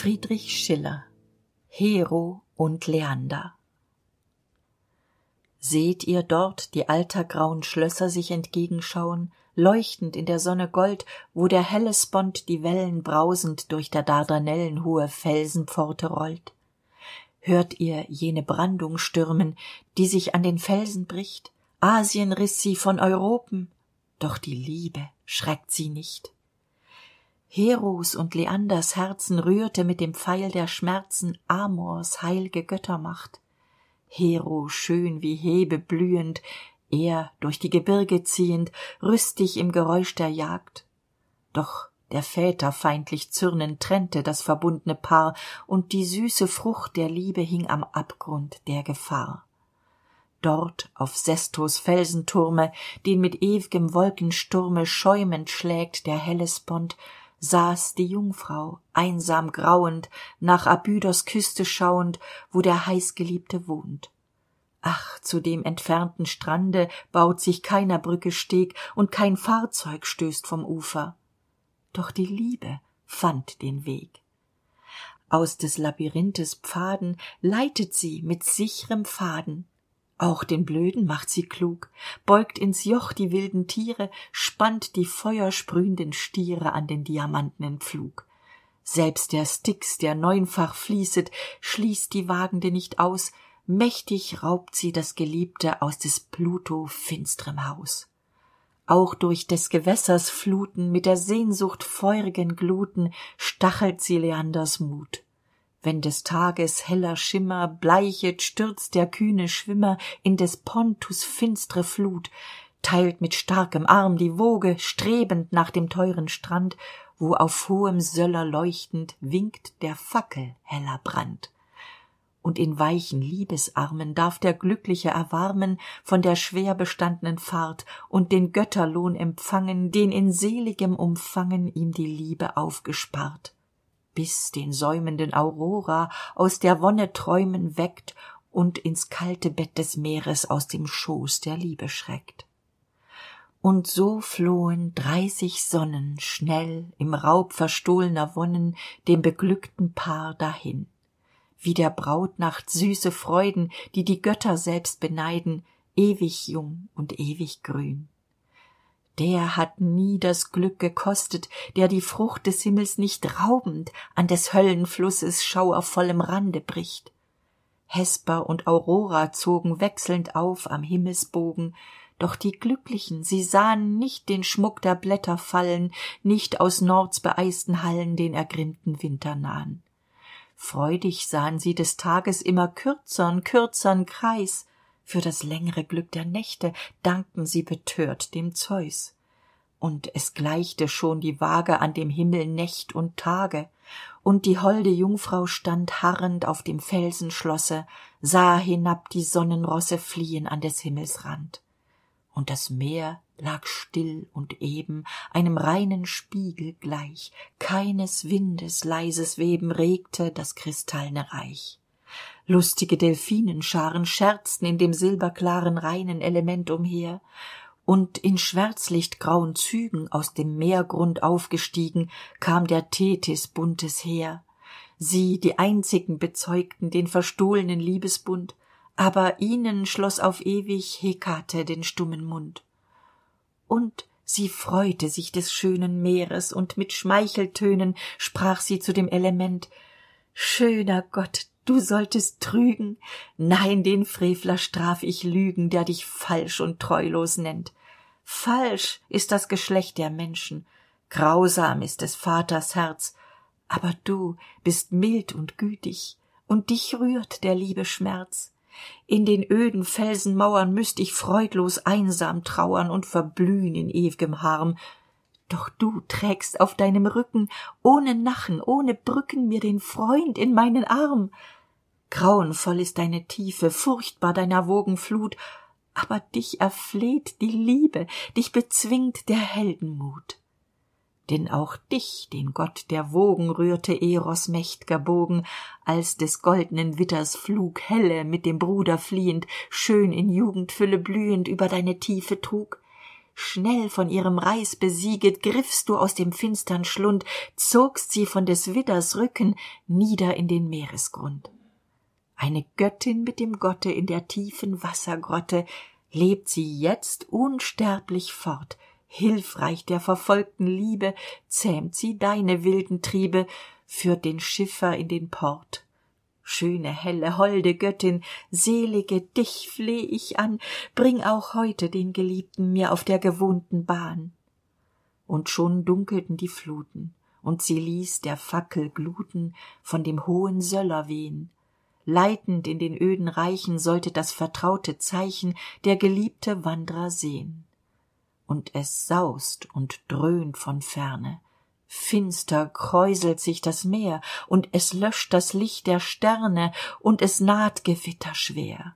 Friedrich Schiller Hero und Leander Seht ihr dort die altergrauen Schlösser sich entgegenschauen, leuchtend in der Sonne Gold, wo der Hellespont die Wellen brausend durch der Dardanellen hohe Felsenpforte rollt? Hört ihr jene Brandung stürmen, die sich an den Felsen bricht? Asien riss sie von Europen, doch die Liebe schreckt sie nicht. Heros und Leanders Herzen rührte mit dem Pfeil der Schmerzen Amors heilge Göttermacht. Hero schön wie Hebe blühend, er durch die Gebirge ziehend, rüstig im Geräusch der Jagd. Doch der Väter feindlich zürnend trennte das verbundne Paar, und die süße Frucht der Liebe hing am Abgrund der Gefahr. Dort auf Sestos Felsenturme, den mit ew'gem Wolkensturme schäumend schlägt der Hellespont, saß die Jungfrau, einsam grauend, nach Abydos Küste schauend, wo der heißgeliebte wohnt. Ach, zu dem entfernten Strande baut sich keiner Brücke Steg und kein Fahrzeug stößt vom Ufer. Doch die Liebe fand den Weg. Aus des Labyrinthes Pfaden leitet sie mit sichrem Faden auch den Blöden macht sie klug, beugt ins Joch die wilden Tiere, spannt die feuersprühenden Stiere an den diamantnen Pflug. Selbst der Styx, der neunfach fließet, schließt die Wagende nicht aus, mächtig raubt sie das Geliebte aus des Pluto finstrem Haus. Auch durch des Gewässers Fluten mit der Sehnsucht feurigen Gluten stachelt sie Leanders Mut wenn des Tages heller Schimmer bleichet, stürzt der kühne Schwimmer in des Pontus finstre Flut, teilt mit starkem Arm die Woge, strebend nach dem teuren Strand, wo auf hohem Söller leuchtend winkt der Fackel heller Brand. Und in weichen Liebesarmen darf der Glückliche erwarmen von der schwer bestandenen Fahrt und den Götterlohn empfangen, den in seligem Umfangen ihm die Liebe aufgespart bis den säumenden aurora aus der wonne träumen weckt und ins kalte bett des meeres aus dem schoß der liebe schreckt und so flohen dreißig sonnen schnell im raub verstohlener wonnen dem beglückten paar dahin wie der brautnacht süße freuden die die götter selbst beneiden ewig jung und ewig grün der hat nie das Glück gekostet, der die Frucht des Himmels nicht raubend an des Höllenflusses schauervollem Rande bricht. Hesper und Aurora zogen wechselnd auf am Himmelsbogen, doch die Glücklichen, sie sahen nicht den Schmuck der Blätter fallen, nicht aus Nords beeisten Hallen den ergrimmten Winter nahen. Freudig sahen sie des Tages immer kürzern, kürzern Kreis, für das längere Glück der Nächte dankten sie betört dem Zeus. Und es gleichte schon die Waage an dem Himmel Nächt und Tage, und die holde Jungfrau stand harrend auf dem Felsenschlosse, sah hinab die Sonnenrosse fliehen an des Himmels Rand. Und das Meer lag still und eben, einem reinen Spiegel gleich, keines Windes leises Weben regte das kristallne Reich lustige Delfinenscharen scherzten in dem silberklaren reinen element umher und in schwärzlichtgrauen zügen aus dem meergrund aufgestiegen kam der thetis buntes heer sie die einzigen bezeugten den verstohlenen liebesbund aber ihnen schloß auf ewig hekate den stummen mund und sie freute sich des schönen meeres und mit schmeicheltönen sprach sie zu dem element schöner gott du solltest trügen. Nein, den Frevler straf ich Lügen, der dich falsch und treulos nennt. Falsch ist das Geschlecht der Menschen, grausam ist des Vaters Herz, aber du bist mild und gütig, und dich rührt der liebe Schmerz. In den öden Felsenmauern müßt ich freudlos einsam trauern und verblühen in ew'gem Harm, doch du trägst auf deinem Rücken, ohne Nachen, ohne Brücken, mir den Freund in meinen Arm grauenvoll ist deine Tiefe, furchtbar deiner Wogenflut, aber dich erfleht die Liebe, dich bezwingt der Heldenmut. Denn auch dich, den Gott der Wogen, rührte Eros mächt'ger Bogen, als des goldnen Witters Flug Helle mit dem Bruder fliehend, schön in Jugendfülle blühend über deine Tiefe trug. Schnell von ihrem Reiß besieget, griffst du aus dem finstern Schlund, zogst sie von des Widders Rücken nieder in den Meeresgrund eine Göttin mit dem Gotte in der tiefen Wassergrotte, lebt sie jetzt unsterblich fort, hilfreich der verfolgten Liebe, zähmt sie deine wilden Triebe, führt den Schiffer in den Port. Schöne, helle, holde Göttin, selige dich fleh ich an, bring auch heute den Geliebten mir auf der gewohnten Bahn. Und schon dunkelten die Fluten, und sie ließ der Fackel Gluten von dem hohen Söller wehen, leitend in den öden Reichen sollte das vertraute Zeichen der geliebte Wanderer sehen. Und es saust und dröhnt von ferne, Finster kräuselt sich das Meer, und es löscht das Licht der Sterne, und es naht Gewitter schwer.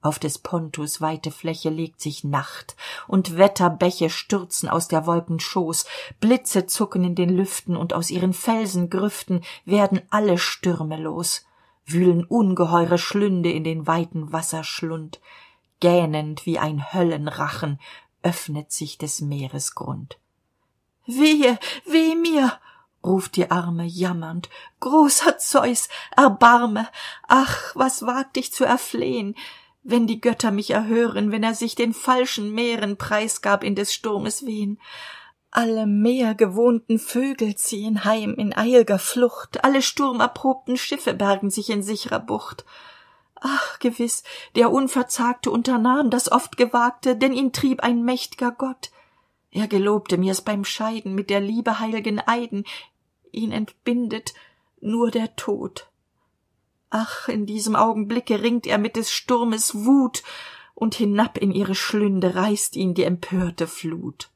Auf des Pontus weite Fläche legt sich Nacht, und Wetterbäche stürzen aus der Wolken Schoß, Blitze zucken in den Lüften, und aus ihren Felsengrüften werden alle Stürme los wühlen ungeheure Schlünde in den weiten Wasserschlund, gähnend wie ein Höllenrachen öffnet sich des Meeres Grund. Wehe, weh mir, ruft die Arme jammernd. Großer Zeus, erbarme! Ach, was wagt ich zu erflehen? Wenn die Götter mich erhören, wenn er sich den falschen Meeren preisgab in des Sturmes wehen alle meergewohnten Vögel ziehen heim in eil'ger Flucht, alle sturmerprobten Schiffe bergen sich in sicherer Bucht. Ach, gewiß, der Unverzagte unternahm das oft Gewagte, denn ihn trieb ein mächt'ger Gott. Er gelobte mir's beim Scheiden mit der Liebe heil'gen Eiden, ihn entbindet nur der Tod. Ach, in diesem Augenblicke ringt er mit des Sturmes Wut, und hinab in ihre Schlünde reißt ihn die empörte Flut.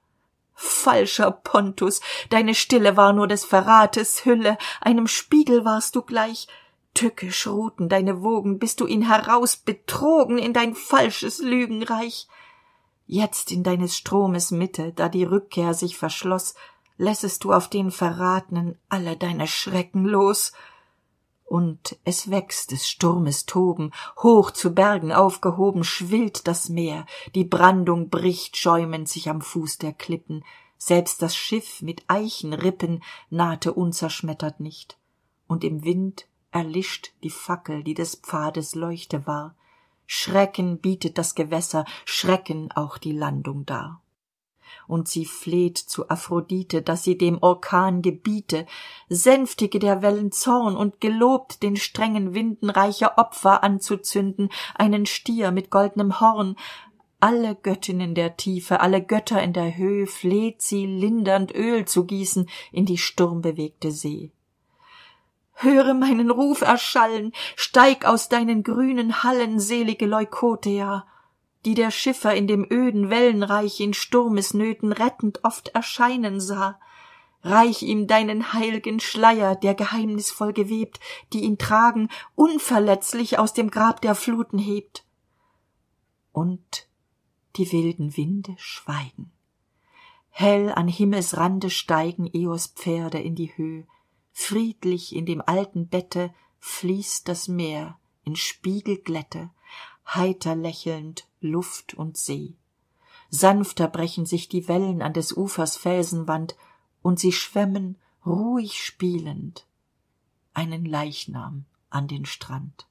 Falscher Pontus, deine Stille war nur des Verrates Hülle, einem Spiegel warst du gleich. Tückisch ruhten deine Wogen, bis du ihn heraus betrogen in dein falsches Lügenreich. Jetzt in deines Stromes Mitte, da die Rückkehr sich verschloss, lässest du auf den Verratnen alle deine Schrecken los und es wächst des Sturmes Toben, hoch zu Bergen aufgehoben, schwillt das Meer, die Brandung bricht schäumend sich am Fuß der Klippen, selbst das Schiff mit Eichenrippen nahte unzerschmettert nicht, und im Wind erlischt die Fackel, die des Pfades Leuchte war, Schrecken bietet das Gewässer, Schrecken auch die Landung dar und sie fleht zu Aphrodite, daß sie dem Orkan gebiete, sänftige der Wellen Zorn und gelobt den strengen Winden reiche Opfer anzuzünden, einen Stier mit goldnem Horn, alle Göttinnen der Tiefe, alle Götter in der Höhe fleht sie lindernd Öl zu gießen in die sturmbewegte See. Höre meinen Ruf erschallen, steig aus deinen grünen Hallen, selige Leukotea, die der Schiffer in dem öden Wellenreich in Sturmesnöten rettend oft erscheinen sah. Reich ihm deinen heilgen Schleier, der geheimnisvoll gewebt, die ihn tragen, unverletzlich aus dem Grab der Fluten hebt. Und die wilden Winde schweigen. Hell an Himmelsrande steigen Eos Pferde in die Höh, friedlich in dem alten Bette fließt das Meer in spiegelglätte, heiter lächelnd Luft und See. Sanfter brechen sich die Wellen an des Ufers Felsenwand, und sie schwemmen ruhig spielend einen Leichnam an den Strand.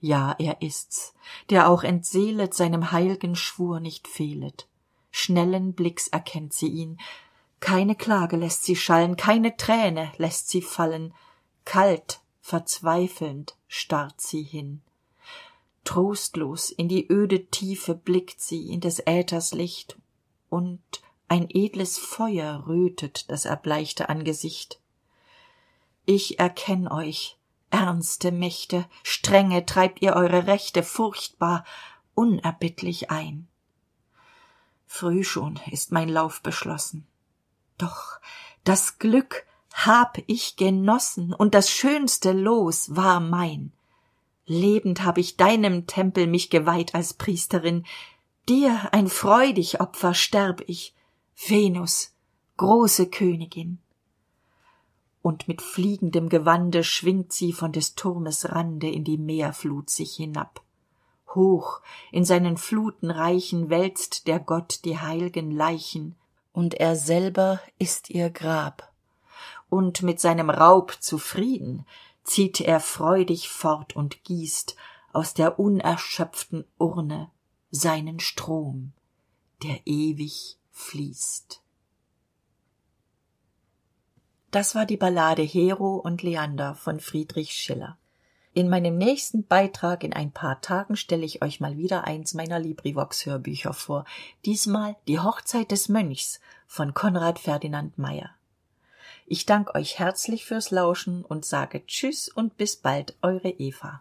Ja, er ist's, der auch entseelet seinem heil'gen Schwur nicht fehlet. Schnellen Blicks erkennt sie ihn, keine Klage lässt sie schallen, keine Träne lässt sie fallen, kalt, verzweifelnd starrt sie hin. Trostlos in die öde Tiefe blickt sie in des Äthers Licht, und ein edles Feuer rötet das erbleichte Angesicht. Ich erkenn euch, ernste Mächte, strenge treibt ihr eure Rechte furchtbar, unerbittlich ein. Früh schon ist mein Lauf beschlossen. Doch das Glück hab ich genossen, und das schönste Los war mein. Lebend hab ich deinem Tempel mich geweiht als Priesterin, dir ein freudig Opfer sterb ich, Venus, große Königin. Und mit fliegendem Gewande schwingt sie von des Turmes Rande in die Meerflut sich hinab. Hoch in seinen Fluten reichen wälzt der Gott die heilgen Leichen, und er selber ist ihr Grab. Und mit seinem Raub zufrieden zieht er freudig fort und gießt aus der unerschöpften Urne seinen Strom, der ewig fließt. Das war die Ballade Hero und Leander von Friedrich Schiller. In meinem nächsten Beitrag in ein paar Tagen stelle ich euch mal wieder eins meiner Librivox-Hörbücher vor. Diesmal Die Hochzeit des Mönchs von Konrad Ferdinand Meyer. Ich danke euch herzlich fürs Lauschen und sage Tschüss und bis bald, eure Eva.